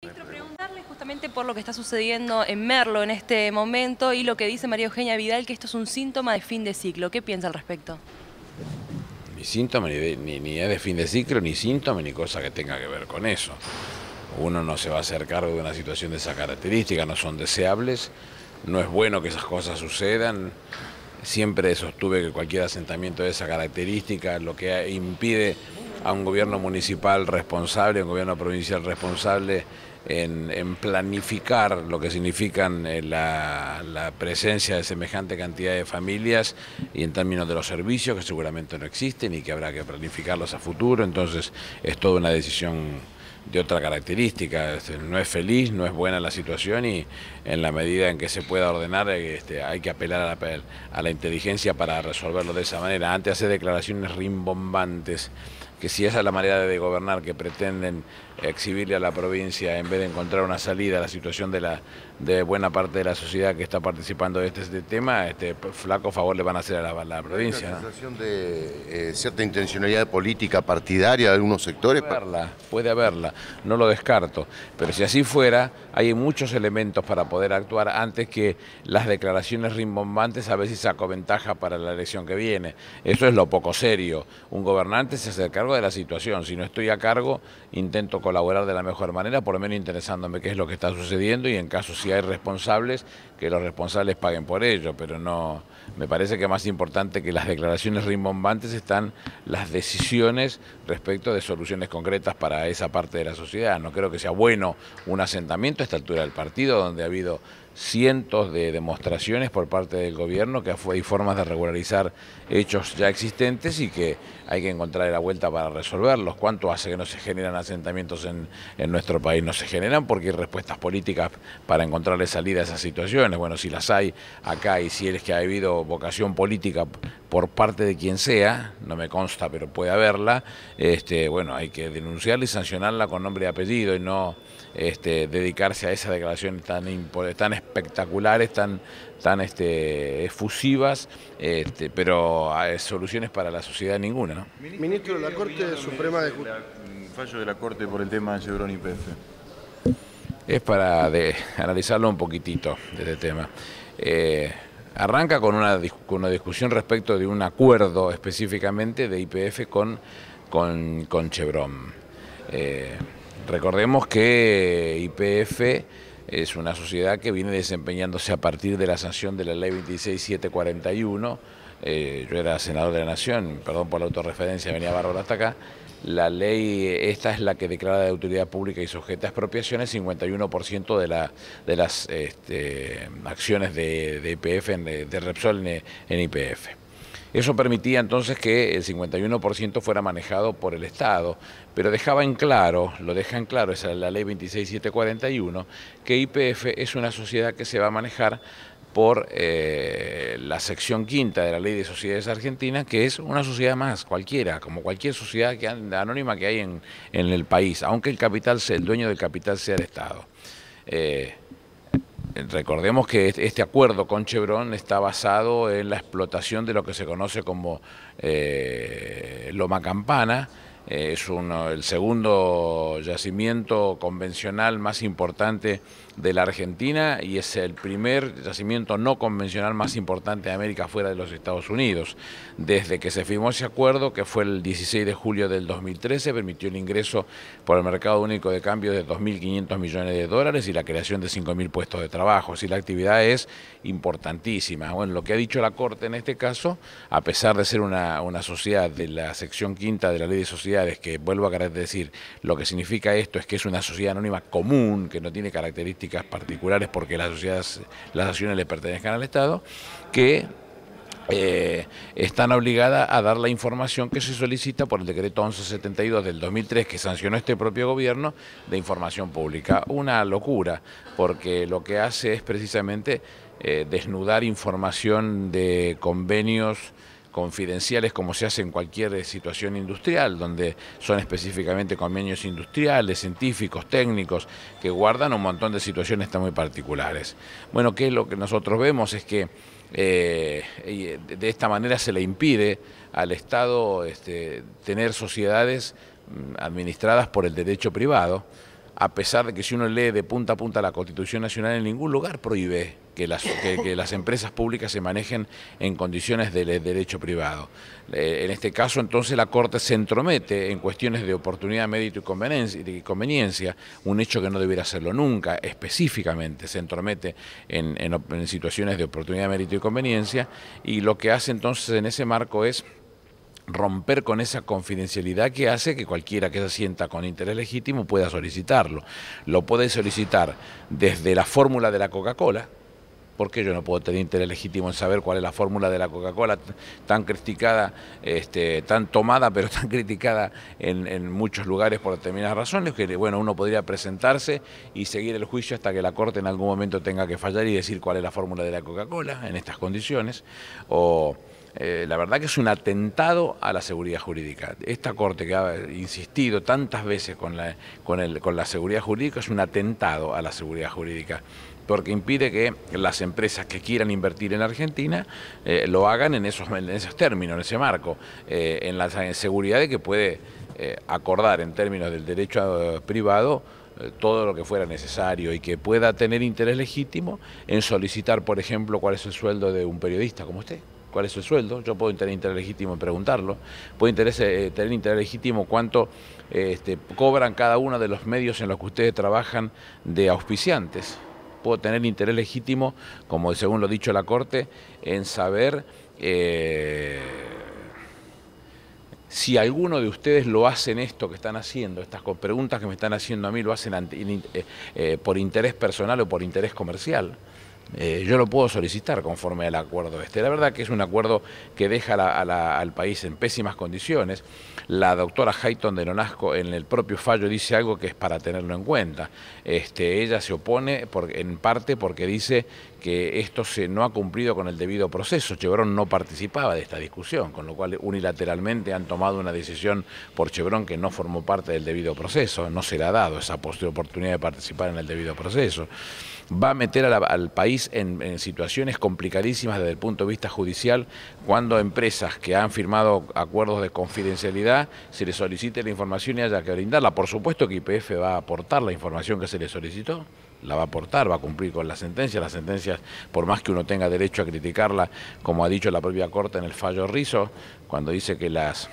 Ministro, preguntarle justamente por lo que está sucediendo en Merlo en este momento y lo que dice María Eugenia Vidal, que esto es un síntoma de fin de ciclo. ¿Qué piensa al respecto? Ni síntoma, ni, de, de fin de ciclo, ni síntoma, ni cosa que tenga que ver con eso. Uno no se va a hacer cargo de una situación de esa característica, no son deseables, no es bueno que esas cosas sucedan. Siempre sostuve que cualquier asentamiento de esa característica lo que impide a un gobierno municipal responsable, a un gobierno provincial responsable, en, planificar lo que significan eh, la, presencia de semejante cantidad de familias y en términos de los servicios que seguramente no existen y que habrá que planificarlos a futuro. Entonces es toda una decisión de otra característica. Este, no es feliz, no es buena la situación y en la medida en que se pueda ordenar este, hay que apelar a la, inteligencia para resolverlo de esa manera. Antes hacer declaraciones rimbombantes que si esa es la manera de gobernar que pretenden exhibirle a la provincia en vez de encontrar una salida a la situación de, la, de buena parte de la sociedad que está participando de este, este tema, este flaco favor le van a hacer a la, provincia. ¿Hay una sensación de eh, cierta intencionalidad política partidaria de algunos sectores? Puede puede haberla, no lo descarto, pero si así fuera hay muchos elementos para poder actuar antes que las declaraciones rimbombantes a veces si saco ventaja para la elección que viene. Eso es lo poco serio. Un gobernante se hace cargo de la situación. Si no estoy a cargo, intento colaborar de la mejor manera, por lo menos interesándome qué es lo que está sucediendo y en caso si hay responsables, que los responsables paguen por ello, pero no, me parece que más importante que las declaraciones rimbombantes están las decisiones respecto de soluciones concretas para esa parte de la sociedad. No creo que sea bueno un asentamiento, esta altura del partido, donde ha habido cientos de demostraciones por parte del gobierno que hay formas de regularizar hechos ya existentes y que hay que encontrar la vuelta para resolverlos. ¿Cuánto hace que no se generan asentamientos en, nuestro país? No se generan porque hay respuestas políticas para encontrarle salida a esas situaciones. Bueno, si las hay acá y si es que ha habido vocación política por parte de quien sea, no me consta, pero puede haberla, este, bueno, hay que denunciarla y sancionarla con nombre y apellido y no este, dedicarse a esas declaraciones tan, tan espectaculares, tan tan este, efusivas, este, pero hay ah, soluciones para la sociedad ninguna. ¿no? Ministro, la Corte Suprema de Justicia. Mm, fallo de la Corte por el tema de Chevron y Es para analizarlo un poquitito, de este tema. Eh, arranca con una, discusión respecto de un acuerdo específicamente de IPF con, con, Chevron. Eh, recordemos que IPF es una sociedad que viene desempeñándose a partir de la sanción de la ley 26741, eh, yo era senador de la Nación, perdón por la autorreferencia, venía bárbaro hasta acá, la ley, esta es la que declara de autoridad pública y sujeta a expropiaciones 51% de, las este, acciones de, IPF, e de Repsol en e, IPF. Eso permitía entonces que el 51% fuera manejado por el Estado, pero dejaba en claro, lo deja en claro, esa es la ley 26741, que IPF es una sociedad que se va a manejar por eh, la sección quinta de la ley de sociedades argentinas, que es una sociedad más, cualquiera, como cualquier sociedad que, anónima que hay en, el país, aunque el capital sea, el dueño del capital sea el Estado. Eh, recordemos que este acuerdo con Chevron está basado en la explotación de lo que se conoce como eh, Loma Campana, eh, es el segundo yacimiento convencional más importante de la Argentina y es el primer yacimiento no convencional más importante de América fuera de los Estados Unidos. Desde que se firmó ese acuerdo, que fue el 16 de julio del 2013, permitió el ingreso por el mercado único de cambio de 2.500 millones de dólares y la creación de 5.000 puestos de trabajo. Así la actividad es importantísima. Bueno, lo que ha dicho la Corte en este caso, a pesar de ser una, una sociedad de la sección quinta de la Ley de Sociedades, que vuelvo a decir, lo que significa esto es que es una sociedad anónima común, que no tiene características particulares porque las sociedades, las acciones le pertenezcan al Estado, que eh, están obligadas a dar la información que se solicita por el decreto 1172 del 2003 que sancionó este propio gobierno de información pública. Una locura, porque lo que hace es precisamente eh, desnudar información de convenios confidenciales como se hace en cualquier eh, situación industrial, donde son específicamente convenios industriales, científicos, técnicos, que guardan un montón de situaciones tan muy particulares. Bueno, ¿qué es lo que nosotros vemos? Es que eh, eh, de esta manera se le impide al Estado este, tener sociedades mm, administradas por el derecho privado, a pesar de que si uno lee de punta a punta la Constitución Nacional, en ningún lugar prohíbe que las, las empresas públicas se manejen en condiciones de derecho privado. Eh, en este caso, entonces, la Corte se entromete en cuestiones de oportunidad, mérito y conveniencia, conveniencia un hecho que no debiera hacerlo nunca, específicamente, se entromete en, en situaciones de oportunidad, mérito y conveniencia, y lo que hace entonces en ese marco es romper con esa confidencialidad que hace que cualquiera que se sienta con interés legítimo pueda solicitarlo. Lo puede solicitar desde la fórmula de la Coca-Cola, porque yo no puedo tener interés legítimo en saber cuál es la fórmula de la Coca-Cola tan criticada, este, tan tomada, pero tan criticada en, muchos lugares por determinadas razones, que bueno, uno podría presentarse y seguir el juicio hasta que la Corte en algún momento tenga que fallar y decir cuál es la fórmula de la Coca-Cola en estas condiciones, o eh, la verdad que es un atentado a la seguridad jurídica. Esta Corte que ha insistido tantas veces con la, con, la seguridad jurídica es un atentado a la seguridad jurídica porque impide que las empresas que quieran invertir en Argentina eh, lo hagan en esos, en esos términos, en ese marco, eh, en la seguridad de que puede acordar en términos del derecho privado todo lo que fuera necesario y que pueda tener interés legítimo en solicitar, por ejemplo, cuál es el sueldo de un periodista como usted cuál es su sueldo, yo puedo tener interés legítimo en preguntarlo, puedo interés, eh, tener interés legítimo cuánto eh, este, cobran cada uno de los medios en los que ustedes trabajan de auspiciantes, puedo tener interés legítimo, como según lo ha dicho la Corte, en saber eh, si alguno de ustedes lo hacen esto que están haciendo, estas preguntas que me están haciendo a mí, lo hacen por interés personal o por interés comercial. Eh, yo lo puedo solicitar conforme al acuerdo este. La verdad que es un acuerdo que deja al país en pésimas condiciones. La doctora Hayton de Nonasco en el propio fallo dice algo que es para tenerlo en cuenta. Este, ella se opone en parte porque dice que esto se no ha cumplido con el debido proceso. Chevron no participaba de esta discusión, con lo cual unilateralmente han tomado una decisión por Chevron que no formó parte del debido proceso, no se le ha dado esa oportunidad de participar en el debido proceso. Va a meter al país en, situaciones complicadísimas desde el punto de vista judicial cuando empresas que han firmado acuerdos de confidencialidad se les solicite la información y haya que brindarla. Por supuesto que IPF va a aportar la información que se le solicitó la va a aportar, va a cumplir con la sentencia, Las sentencias, por más que uno tenga derecho a criticarla, como ha dicho la propia Corte en el fallo Rizo, cuando dice que las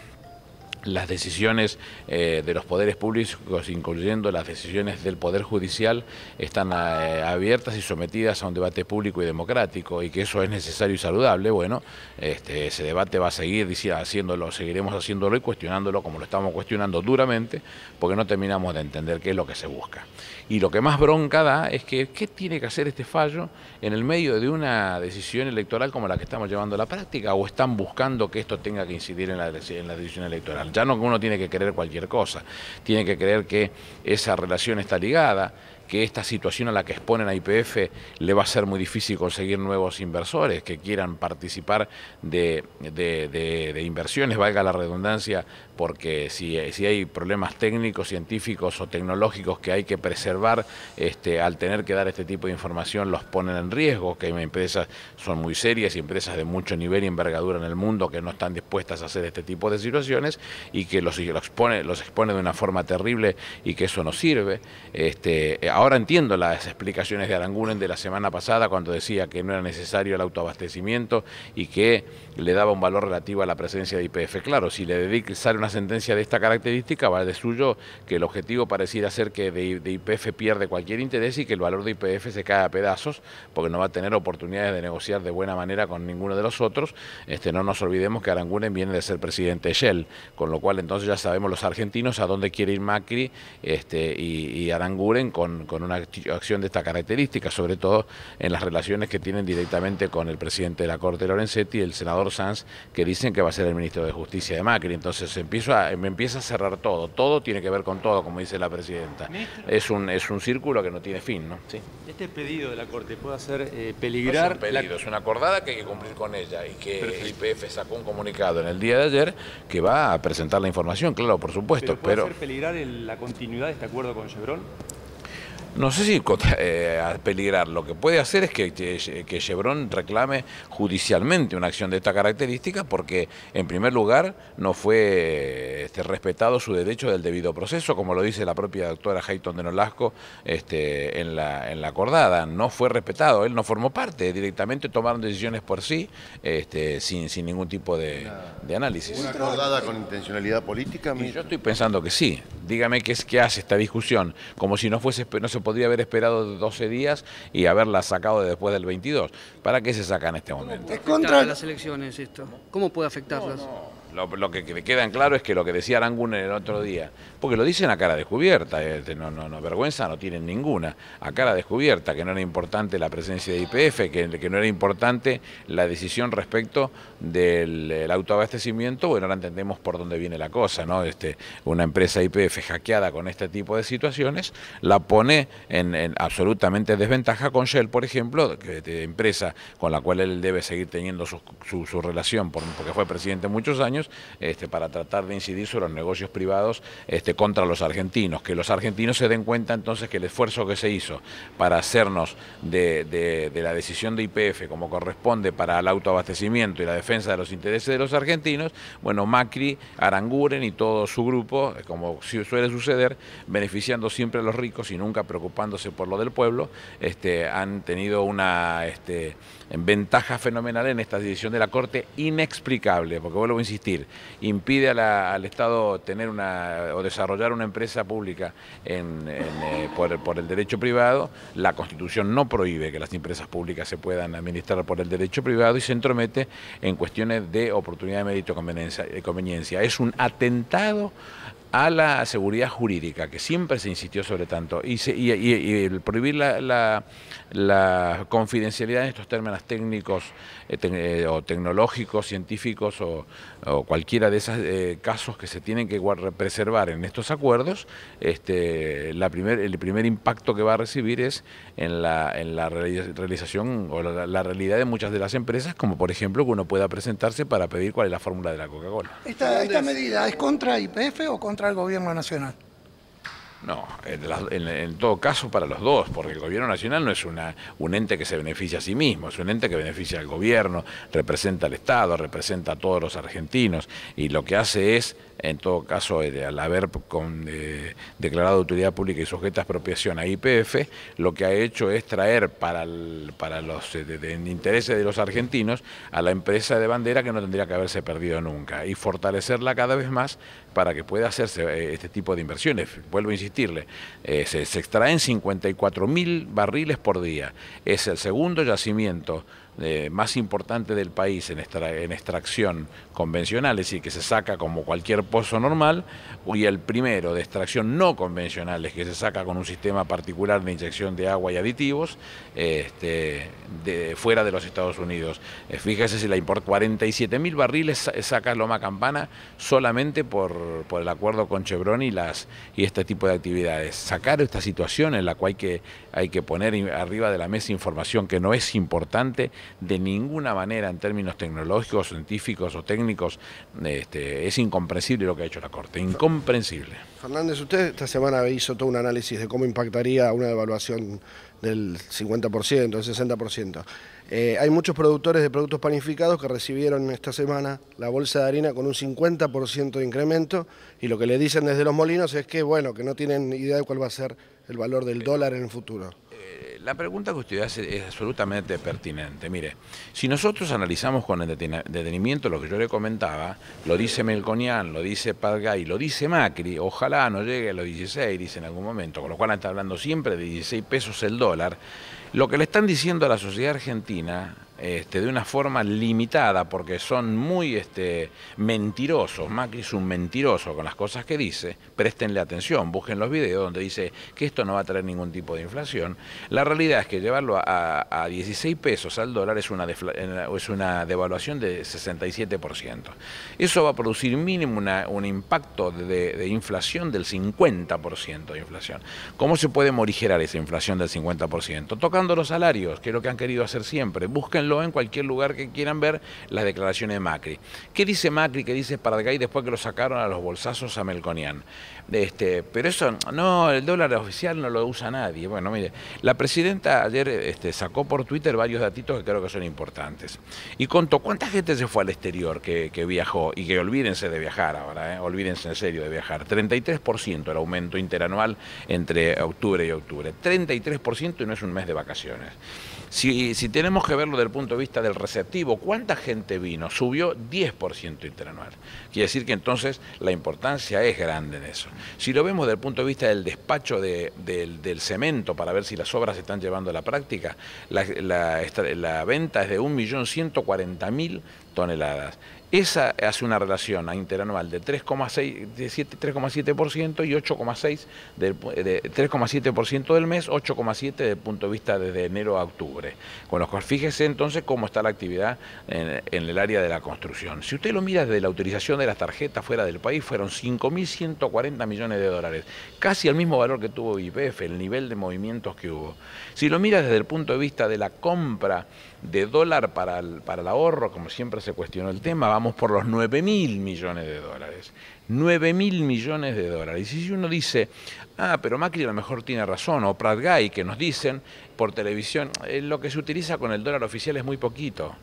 las decisiones eh, de los poderes públicos, incluyendo las decisiones del Poder Judicial, están eh, abiertas y sometidas a un debate público y democrático, y que eso es necesario y saludable, bueno, este, ese debate va a seguir haciéndolo, seguiremos haciéndolo y cuestionándolo como lo estamos cuestionando duramente, porque no terminamos de entender qué es lo que se busca. Y lo que más bronca da es que, ¿qué tiene que hacer este fallo en el medio de una decisión electoral como la que estamos llevando a la práctica, o están buscando que esto tenga que incidir en la, en la decisión electoral? Ya no uno tiene que creer cualquier cosa, tiene que creer que esa relación está ligada que esta situación a la que exponen a IPF le va a ser muy difícil conseguir nuevos inversores que quieran participar de, inversiones, valga la redundancia, porque si, si, hay problemas técnicos, científicos o tecnológicos que hay que preservar, este, al tener que dar este tipo de información los ponen en riesgo, que hay empresas son muy serias y empresas de mucho nivel y envergadura en el mundo que no están dispuestas a hacer este tipo de situaciones y que los, los, expone, los expone de una forma terrible y que eso no sirve. Este, ahora entiendo las explicaciones de Aranguren de la semana pasada cuando decía que no era necesario el autoabastecimiento y que le daba un valor relativo a la presencia de IPF. Claro, si le sale una sentencia de esta característica, va de suyo que el objetivo pareciera ser que de IPF pierde cualquier interés y que el valor de IPF se cae a pedazos porque no va a tener oportunidades de negociar de buena manera con ninguno de los otros. Este, no nos olvidemos que Aranguren viene de ser presidente de Shell, con lo cual entonces ya sabemos los argentinos a dónde quiere ir Macri este, y Aranguren con con, una acción de esta característica, sobre todo en las relaciones que tienen directamente con el presidente de la Corte Lorenzetti y el senador Sanz, que dicen que va a ser el ministro de Justicia de Macri. Entonces empieza a, me empieza a cerrar todo, todo tiene que ver con todo, como dice la presidenta. Es un, es un círculo que no tiene fin, ¿no? Este pedido de la Corte puede hacer eh, peligrar... es un pedido, es una acordada que hay que cumplir con ella y que el IPF sacó un comunicado en el día de ayer que va a presentar la información, claro, por supuesto. ¿Pero puede hacer peligrar la continuidad de este acuerdo con Chevron? no sé si eh, peligrar. Lo que puede hacer es que, Chevron reclame judicialmente una acción de esta característica porque, en primer lugar, no fue este, respetado su derecho del debido proceso, como lo dice la propia doctora Hayton de Nolasco este, en, la, en la acordada. No fue respetado, él no formó parte, directamente tomaron decisiones por sí este, sin, ningún tipo de, análisis. ¿Una acordada con intencionalidad política? Yo estoy pensando que sí. Dígame qué, es, hace esta discusión, como si no, fuese, no se podría haber esperado 12 días y haberla sacado después del 22. ¿Para qué se saca en este momento? es contra las elecciones esto? ¿Cómo puede afectarlas? Lo, que, me queda claro es que lo que decía en el otro día, porque lo dicen a cara descubierta, este, no, no, no, vergüenza no tienen ninguna, a cara descubierta, que no era importante la presencia de IPF, que, no era importante la decisión respecto del autoabastecimiento, bueno, ahora entendemos por dónde viene la cosa, ¿no? Este, una empresa IPF hackeada con este tipo de situaciones la pone en, absolutamente desventaja con Shell, por ejemplo, este, empresa con la cual él debe seguir teniendo su, relación porque fue presidente muchos años este, para tratar de incidir sobre los negocios privados este, contra los argentinos. Que los argentinos se den cuenta entonces que el esfuerzo que se hizo para hacernos de, la decisión de IPF como corresponde para el autoabastecimiento y la defensa de los intereses de los argentinos, bueno, Macri, Aranguren y todo su grupo, eh, como suele suceder, beneficiando siempre a los ricos y nunca preocupándose por lo del pueblo, este, han tenido una ventaja fenomenal en esta decisión de la Corte inexplicable, porque vuelvo a insistir impide al Estado tener una o desarrollar una empresa pública eh, por, el derecho privado, la Constitución no prohíbe que las empresas públicas se puedan administrar por el derecho privado y se entromete en cuestiones de oportunidad de mérito y conveniencia. Eh, es un atentado a la seguridad jurídica, que siempre se insistió sobre tanto, y, prohibir la, confidencialidad en estos términos técnicos eh, eh, o tecnológicos, científicos o, cualquiera de esos eh, casos que se tienen que preservar en estos acuerdos, este, la primer, el primer impacto que va a recibir es en la, realización o la, realidad de muchas de las empresas, como por ejemplo que uno pueda presentarse para pedir cuál es la fórmula de la Coca-Cola. ¿Esta, ¿Esta medida es contra IPF o contra el gobierno nacional? No, en, todo caso para los dos, porque el gobierno nacional no es una, un ente que se beneficia a sí mismo, es un ente que beneficia al gobierno, representa al Estado, representa a todos los argentinos, y lo que hace es, en todo caso, eh, al haber con, eh, declarado autoridad pública y sujeta a expropiación a IPF, lo que ha hecho es traer para, para los eh, intereses de los argentinos a la empresa de bandera que no tendría que haberse perdido nunca, y fortalecerla cada vez más para que pueda hacerse este tipo de inversiones. Vuelvo a insistir eh, se, se extraen 54 mil barriles por día. Es el segundo yacimiento eh, más importante del país en, extracción convencional, es decir, que se saca como cualquier pozo normal, y el primero de extracción no convencional, es que se saca con un sistema particular de inyección de agua y aditivos, este, de, fuera de los Estados Unidos. Eh, fíjese si la importa 47 barriles saca Loma Campana solamente por, el acuerdo con Chevron y, las, y este tipo de actividades. Sacar esta situación en la cual que, hay que poner arriba de la mesa información que no es importante de ninguna manera en términos tecnológicos, científicos o técnicos, este, es incomprensible lo que ha hecho la Corte, incomprensible. Fernández, usted esta semana hizo todo un análisis de cómo impactaría una devaluación del 50%, del 60%. Eh, hay muchos productores de productos panificados que recibieron esta semana la bolsa de harina con un 50% de incremento y lo que le dicen desde los molinos es que, bueno, que no tienen idea de cuál va a ser el valor del dólar en el futuro. Eh, la pregunta que usted hace es absolutamente pertinente. Mire, si nosotros analizamos con detenimiento lo que yo le comentaba, lo dice Melconian, lo dice Padgay, lo dice Macri, ojalá no llegue a los 16, dice en algún momento, con lo cual está hablando siempre de 16 pesos el dólar, lo que le están diciendo a la sociedad argentina este, de una forma limitada, porque son muy este, mentirosos. Macri es un mentiroso con las cosas que dice. Préstenle atención, busquen los videos donde dice que esto no va a traer ningún tipo de inflación. La realidad es que llevarlo a, 16 pesos al dólar es una, es una devaluación de 67%. Eso va a producir mínimo un impacto de, inflación del 50% de inflación. ¿Cómo se puede morigerar esa inflación del 50%? Tocando los salarios, que es lo que han querido hacer siempre. Búsquenlo en cualquier lugar que quieran ver las declaraciones de Macri. ¿Qué dice Macri? ¿Qué dice Paradgay después que lo sacaron a los bolsazos a Melconian? Este, pero eso, no, el dólar oficial no lo usa nadie. Bueno, mire, la presidenta ayer este, sacó por Twitter varios datitos que creo que son importantes. Y contó cuánta gente se fue al exterior que, viajó, y que olvídense de viajar ahora, ¿eh? olvídense en serio de viajar. 33% el aumento interanual entre octubre y octubre. 33% y no es un mes de vacaciones. Si, tenemos que verlo desde el punto de vista del receptivo, ¿cuánta gente vino? Subió 10% interanual. Quiere decir que entonces la importancia es grande en eso. Si lo vemos desde el punto de vista del despacho del, cemento para ver si las obras se están llevando a la práctica, la, la venta es de 1.140.000 toneladas. Esa hace una relación interanual de 3,7% y 8,6% del, de 3,7% del mes, 8,7% desde punto de vista desde enero a octubre. Con los cual fíjese entonces cómo está la actividad en, el área de la construcción. Si usted lo mira desde la utilización de las tarjetas fuera del país, fueron 5.140 millones de dólares, casi el mismo valor que tuvo IPF, el nivel de movimientos que hubo. Si lo mira desde el punto de vista de la compra de dólar para el, para el ahorro, como siempre se cuestionó el tema, vamos por los 9 mil millones de dólares. 9 mil millones de dólares. Y si uno dice, ah, pero Macri a lo mejor tiene razón, o Guy, que nos dicen por televisión, eh, lo que se utiliza con el dólar oficial es muy poquito.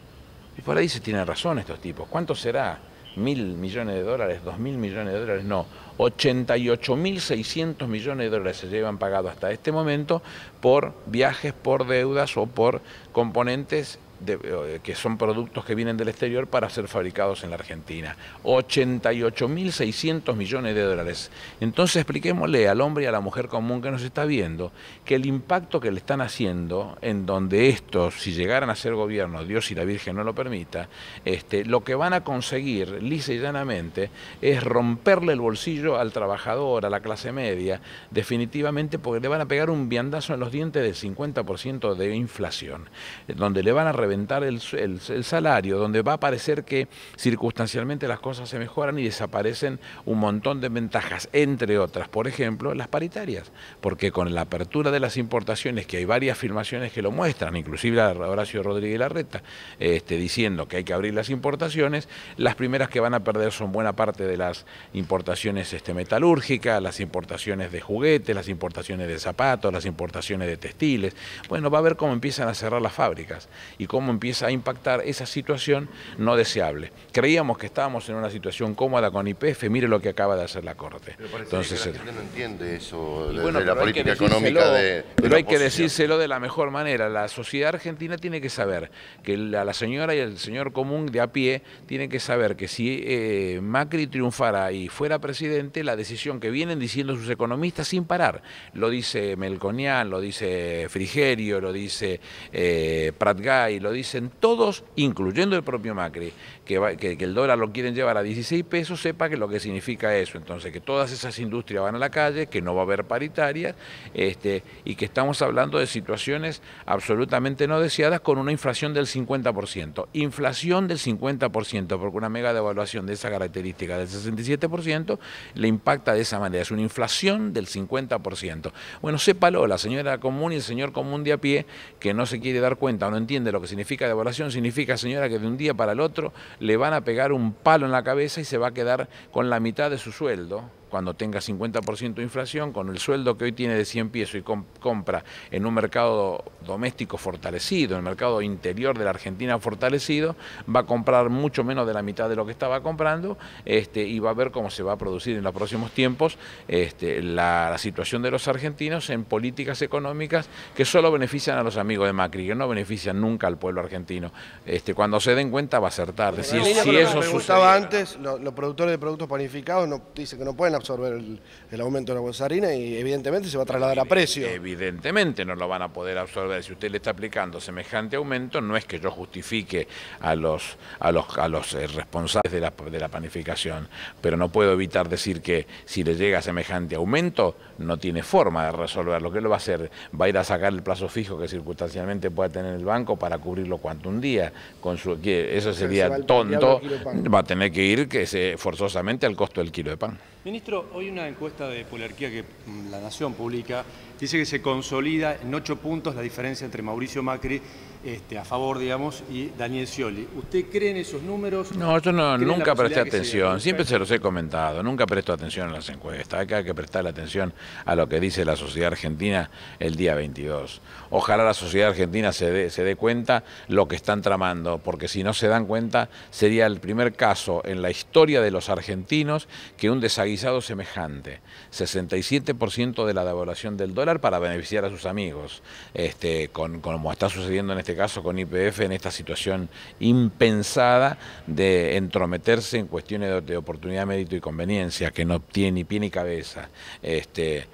Y por ahí se tienen razón estos tipos. ¿Cuánto será? ¿Mil millones de dólares? ¿Dos mil millones de dólares? No. 88.600 millones de dólares se llevan pagados hasta este momento por viajes, por deudas o por componentes eh, que son productos que vienen del exterior para ser fabricados en la Argentina. 88.600 millones de dólares. Entonces expliquémosle al hombre y a la mujer común que nos está viendo que el impacto que le están haciendo en donde estos, si llegaran a ser gobierno, Dios y la Virgen no lo permita, este, lo que van a conseguir lisa y llanamente es romperle el bolsillo al trabajador, a la clase media, definitivamente porque le van a pegar un viandazo en los dientes del 50% de inflación, donde le van a el, salario, donde va a parecer que circunstancialmente las cosas se mejoran y desaparecen un montón de ventajas, entre otras, por ejemplo, las paritarias, porque con la apertura de las importaciones, que hay varias afirmaciones que lo muestran, inclusive a Horacio Rodríguez Larreta, este, diciendo que hay que abrir las importaciones, las primeras que van a perder son buena parte de las importaciones este, metalúrgicas, las importaciones de juguetes, las importaciones de zapatos, las importaciones de textiles. Bueno, va a ver cómo empiezan a cerrar las fábricas y cómo cómo empieza a impactar esa situación no deseable. Creíamos que estábamos en una situación cómoda con IPF, mire lo que acaba de hacer la Corte. Entonces, no entiende eso de, la política económica Pero hay que decírselo de la mejor manera. La sociedad argentina tiene que saber que la, señora y el señor común de a pie tienen que saber que si eh, Macri triunfara y fuera presidente, la decisión que vienen diciendo sus economistas sin parar, lo dice Melconian, lo dice Frigerio, lo dice eh, Pratgay, lo dicen todos, incluyendo el propio Macri, que, el dólar lo quieren llevar a 16 pesos, sepa que lo que significa eso. Entonces, que todas esas industrias van a la calle, que no va a haber paritarias, este, y que estamos hablando de situaciones absolutamente no deseadas con una inflación del 50%. Inflación del 50%, porque una mega devaluación de esa característica del 67% le impacta de esa manera. Es una inflación del 50%. Bueno, sépalo la señora común y el señor común de a pie que no se quiere dar cuenta no entiende lo que significa devoración, significa, señora, que de un día para el otro le van a pegar un palo en la cabeza y se va a quedar con la mitad de su sueldo cuando tenga 50% de inflación, con el sueldo que hoy tiene de 100 pesos y compra en un mercado doméstico fortalecido, en el mercado interior de la Argentina fortalecido, va a comprar mucho menos de la mitad de lo que estaba comprando este, y va a ver cómo se va a producir en los próximos tiempos este, la, situación de los argentinos en políticas económicas que solo benefician a los amigos de Macri, que no benefician nunca al pueblo argentino. Este, cuando se den cuenta va a ser tarde. Si, eso sucede. antes, los productores de productos panificados no, dicen que no pueden absorber el, aumento de la bolsa harina y evidentemente se va a trasladar a precio. Evidentemente no lo van a poder absorber. Si usted le está aplicando semejante aumento, no es que yo justifique a los, a los, a los eh, responsables de la, de la panificación, pero no puedo evitar decir que si le llega semejante aumento, no tiene forma de resolverlo. ¿Qué lo va a hacer? ¿Va a ir a sacar el plazo fijo que circunstancialmente pueda tener el banco para cubrirlo cuanto un día? Con eso sería tonto. Va a tener que ir que se, forzosamente al costo del kilo de pan. Ministro, hoy una encuesta de Polarquía que mm, la Nación publica Dice que se consolida en ocho puntos la diferencia entre Mauricio Macri este, a favor, digamos, y Daniel Scioli. ¿Usted cree en esos números? No, yo nunca presté atención, siempre se los he comentado, nunca presto atención a las encuestas, acá hay que prestar atención a lo que dice la sociedad argentina el día 22. Ojalá la sociedad argentina se dé, se dé cuenta lo que están tramando, porque si no se dan cuenta sería el primer caso en la historia de los argentinos que un desaguisado semejante, 67% de la devaluación del dólar, para beneficiar a sus amigos, este, con, como está sucediendo en este caso con IPF, en esta situación impensada de entrometerse en cuestiones de, oportunidad, mérito y conveniencia, que no tiene ni pie ni cabeza. Este,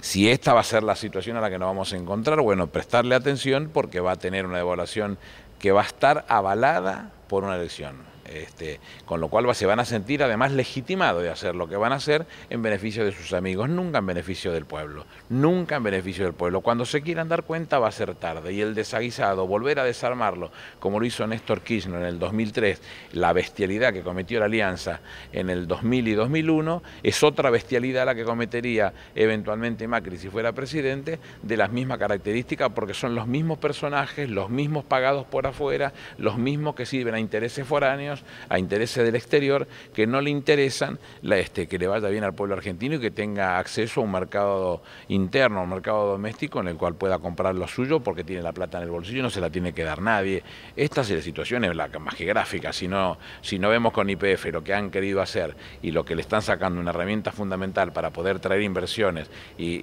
si esta va a ser la situación a la que nos vamos a encontrar, bueno, prestarle atención porque va a tener una evaluación que va a estar avalada por una elección. Este, con lo cual se van a sentir además legitimados de hacer lo que van a hacer en beneficio de sus amigos, nunca en beneficio del pueblo, nunca en beneficio del pueblo. Cuando se quieran dar cuenta va a ser tarde y el desaguisado, volver a desarmarlo, como lo hizo Néstor Kirchner en el 2003, la bestialidad que cometió la Alianza en el 2000 y 2001, es otra bestialidad la que cometería eventualmente Macri si fuera presidente, de las mismas características porque son los mismos personajes, los mismos pagados por afuera, los mismos que sirven a intereses foráneos, a intereses del exterior que no le interesan este, que le vaya bien al pueblo argentino y que tenga acceso a un mercado interno, a un mercado doméstico en el cual pueda comprar lo suyo porque tiene la plata en el bolsillo y no se la tiene que dar nadie. Esta es la situación más geográfica. Si no, si no vemos con IPF lo que han querido hacer y lo que le están sacando una herramienta fundamental para poder traer inversiones y,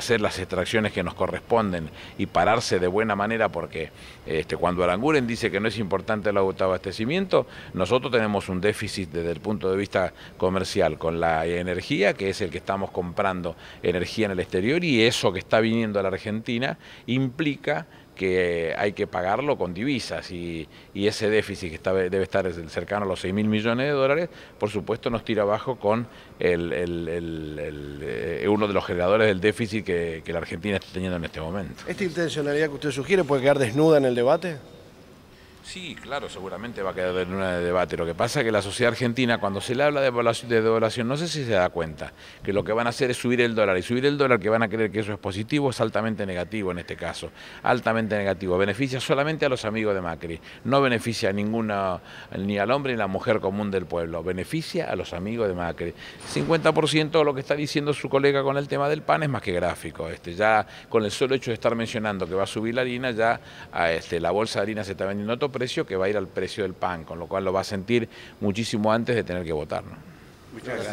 hacer las extracciones que nos corresponden y pararse de buena manera porque este, cuando Aranguren dice que no es importante el autoabastecimiento, nosotros tenemos un déficit desde el punto de vista comercial con la energía, que es el que estamos comprando energía en el exterior y eso que está viniendo a la Argentina implica que hay que pagarlo con divisas y, ese déficit que debe estar cercano a los 6.000 mil millones de dólares, por supuesto nos tira abajo con eh, uno de los generadores del déficit que la Argentina está teniendo en este momento. ¿Esta intencionalidad que usted sugiere puede quedar desnuda en el debate? Sí, claro, seguramente va a quedar en una de debate. Lo que pasa es que la sociedad argentina, cuando se le habla de devaluación, no sé si se da cuenta que lo que van a hacer es subir el dólar. Y subir el dólar, que van a creer que eso es positivo, es altamente negativo en este caso. Altamente negativo. Beneficia solamente a los amigos de Macri. No beneficia a ninguna, ni al hombre ni a la mujer común del pueblo. Beneficia a los amigos de Macri. 50% de lo que está diciendo su colega con el tema del pan es más que gráfico. Este, ya con el solo hecho de estar mencionando que va a subir la harina, ya ah, este, la bolsa de harina se está vendiendo todo precio que va a ir al precio del pan, con lo cual lo va a sentir muchísimo antes de tener que votar. Muchas gracias.